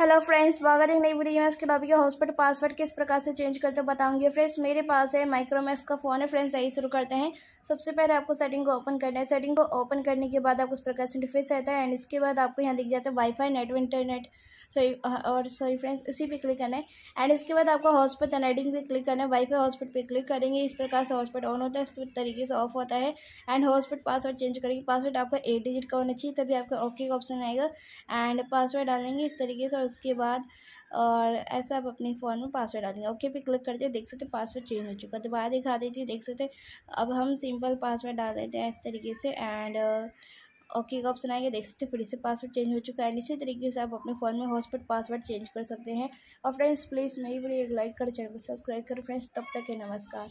hello friends स्वागत है नई वीडियो में इसके लॉबी का हॉस्पिटल पासवर्ड किस प्रकार से चेंज करते हो बताऊंगी फ्रेंड्स मेरे पास है माइक्रोमैक्स का फ़ोन है फ्रेंड्स यही शुरू करते हैं सबसे पहले आपको सेटिंग को ओपन करना है सेटिंग को ओपन करने के बाद आपको इस प्रकार से इंटरफेस रहता है एंड इसके बाद आपको यहाँ दिख जाता है वाईफाई नेटवर्क इंटरनेट सॉरी और सॉरी फ्रेंड्स इसी पे क्लिक करना है एंड इसके बाद आपको हॉस्पिट एडिंग पे क्लिक करना है वाईफाई हॉस्पिट पे क्लिक करेंगे इस प्रकार से हॉस्पिट ऑन होता है इस तरीके से ऑफ होता है एंड हॉस्पिट पासवर्ड चेंज करेंगे पासवर्ड आपका एट डिजिट का होना चाहिए तभी आपका ओके का ऑप्शन आएगा एंड पासवर्ड डालेंगे इस तरीके से और उसके बाद और ऐसा आप अपने फ़ोन में पासवर्ड डालेंगे ओके पे क्लिक करते हैं देख सकते हैं पासवर्ड चेंज हो चुका दोबारा दिखा देती हूँ देख सकते अब हम सिंपल पासवर्ड डाल देते हैं इस तरीके से एंड ओके का ऑप्शन आएगा देख सकते हैं फिर से पासवर्ड चेंज हो चुका है एंड इसी तरीके से आप अपने फ़ोन में हॉस्पिट पासवर्ड चेंज कर सकते हैं और फ्रेंड्स प्लीज़ मेरी वीडियो एक लाइक कर चैनल को सब्सक्राइब करो फ्रेंड्स तब तक है नमस्कार